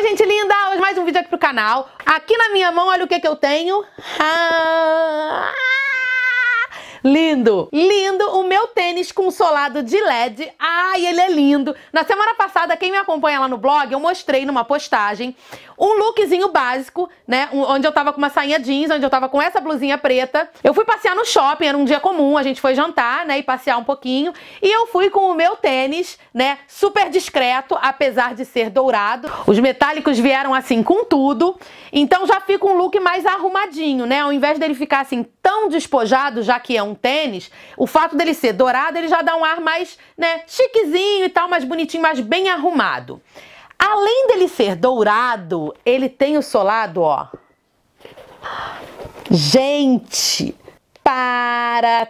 Oi, gente linda! Hoje mais um vídeo aqui pro canal. Aqui na minha mão, olha o que que eu tenho. Ah! Lindo! Lindo o meu tênis com solado de LED. Ai, ele é lindo! Na semana passada, quem me acompanha lá no blog, eu mostrei numa postagem um lookzinho básico, né? Onde eu tava com uma sainha jeans, onde eu tava com essa blusinha preta. Eu fui passear no shopping, era um dia comum, a gente foi jantar, né? E passear um pouquinho. E eu fui com o meu tênis, né? Super discreto, apesar de ser dourado. Os metálicos vieram assim com tudo. Então já fica um look mais arrumadinho, né? Ao invés dele ficar assim tão despojado, já que é um tênis, o fato dele ser dourado, ele já dá um ar mais, né, chiquezinho e tal, mais bonitinho, mais bem arrumado. Além dele ser dourado, ele tem o solado, ó. Gente, para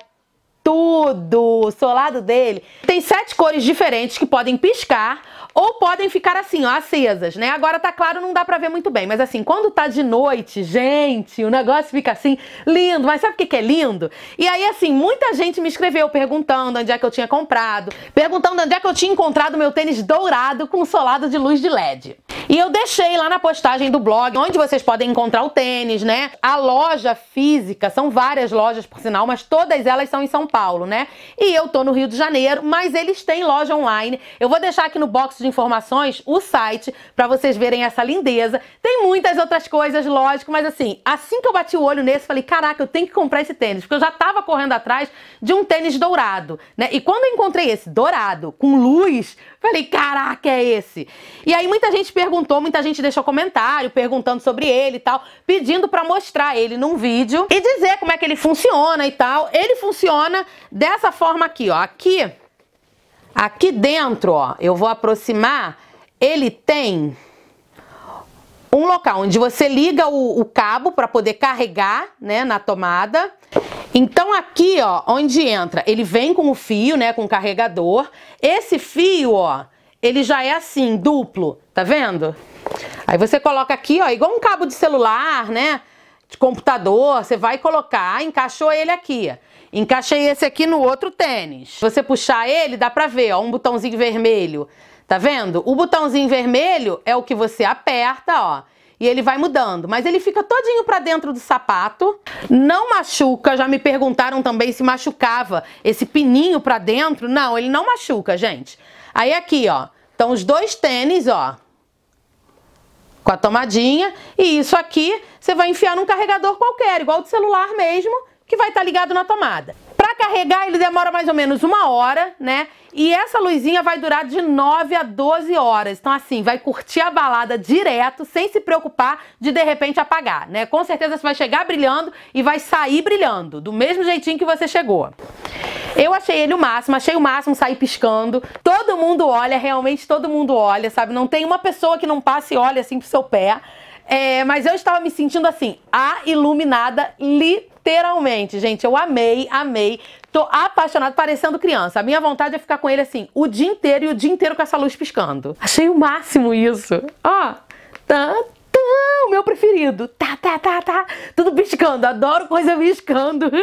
tudo. O solado dele tem sete cores diferentes que podem piscar ou podem ficar assim, ó, acesas, né? Agora tá claro, não dá pra ver muito bem, mas assim, quando tá de noite, gente, o negócio fica assim, lindo. Mas sabe o que, que é lindo? E aí, assim, muita gente me escreveu perguntando onde é que eu tinha comprado, perguntando onde é que eu tinha encontrado meu tênis dourado com solado de luz de LED. E eu deixei lá na postagem do blog, onde vocês podem encontrar o tênis, né? A loja física, são várias lojas por sinal, mas todas elas são em São Paulo, né? E eu tô no Rio de Janeiro, mas eles têm loja online. Eu vou deixar aqui no box de informações o site para vocês verem essa lindeza. Tem muitas outras coisas, lógico, mas assim, assim que eu bati o olho nesse, falei: "Caraca, eu tenho que comprar esse tênis", porque eu já tava correndo atrás de um tênis dourado, né? E quando eu encontrei esse dourado com luz, Falei, caraca, é esse. E aí muita gente perguntou, muita gente deixou comentário perguntando sobre ele e tal, pedindo para mostrar ele num vídeo e dizer como é que ele funciona e tal. Ele funciona dessa forma aqui, ó. Aqui, aqui dentro, ó, eu vou aproximar, ele tem um local onde você liga o, o cabo para poder carregar, né, na tomada. Então aqui, ó, onde entra, ele vem com o fio, né, com o carregador. Esse fio, ó, ele já é assim, duplo, tá vendo? Aí você coloca aqui, ó, igual um cabo de celular, né, de computador, você vai colocar, encaixou ele aqui. Encaixei esse aqui no outro tênis. Você puxar ele, dá pra ver, ó, um botãozinho vermelho. Tá vendo? O botãozinho vermelho é o que você aperta, ó e ele vai mudando, mas ele fica todinho para dentro do sapato, não machuca. Já me perguntaram também se machucava esse pininho para dentro. Não, ele não machuca, gente. Aí aqui, ó, estão os dois tênis, ó, com a tomadinha, e isso aqui você vai enfiar num carregador qualquer, igual do celular mesmo, que vai estar tá ligado na tomada. Para carregar, ele demora mais ou menos uma hora, né? E essa luzinha vai durar de 9 a 12 horas. Então, assim, vai curtir a balada direto, sem se preocupar de de repente apagar, né? Com certeza você vai chegar brilhando e vai sair brilhando, do mesmo jeitinho que você chegou. Eu achei ele o máximo, achei o máximo sair piscando. Todo mundo olha, realmente todo mundo olha, sabe? Não tem uma pessoa que não passe e olha assim pro seu pé. É, mas eu estava me sentindo assim, a iluminada, literalmente, gente. Eu amei, amei. Tô apaixonado, parecendo criança. A minha vontade é ficar com ele assim, o dia inteiro e o dia inteiro com essa luz piscando. Achei o máximo isso. Ó, tá, tá. o meu preferido. Tá, tá, tá, tá. Tudo piscando. Adoro coisa piscando.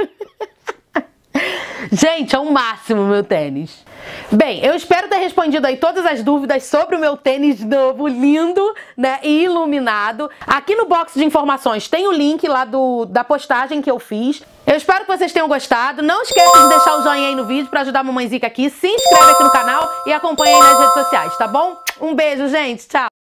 Gente, é o máximo meu tênis. Bem, eu espero ter respondido aí todas as dúvidas sobre o meu tênis novo, lindo, né, e iluminado. Aqui no box de informações tem o link lá do, da postagem que eu fiz. Eu espero que vocês tenham gostado. Não esqueça de deixar o joinha aí no vídeo para ajudar a Zica aqui. Se inscreve aqui no canal e acompanha aí nas redes sociais, tá bom? Um beijo, gente. Tchau!